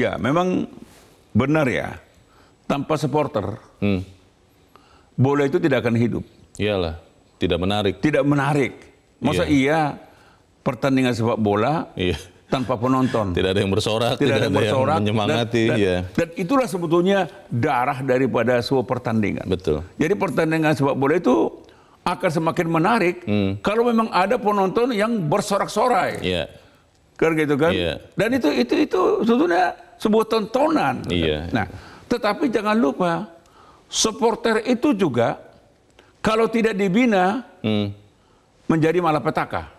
Ya, memang benar ya. Tanpa supporter, hmm. bola itu tidak akan hidup. Iyalah, tidak menarik. Tidak menarik. Masa iya, iya pertandingan sepak bola iya. tanpa penonton. Tidak ada yang bersorak, tidak, tidak ada yang bersorak, yang menyemangati. Dan, dan, iya. dan itulah sebetulnya darah daripada sebuah pertandingan. Betul. Jadi pertandingan sepak bola itu akan semakin menarik hmm. kalau memang ada penonton yang bersorak-sorai. Iya. Kan gitu kan? Iya. Dan itu itu itu sebetulnya sebuah tontonan. Iya. Nah, tetapi jangan lupa supporter itu juga kalau tidak dibina hmm. menjadi malapetaka.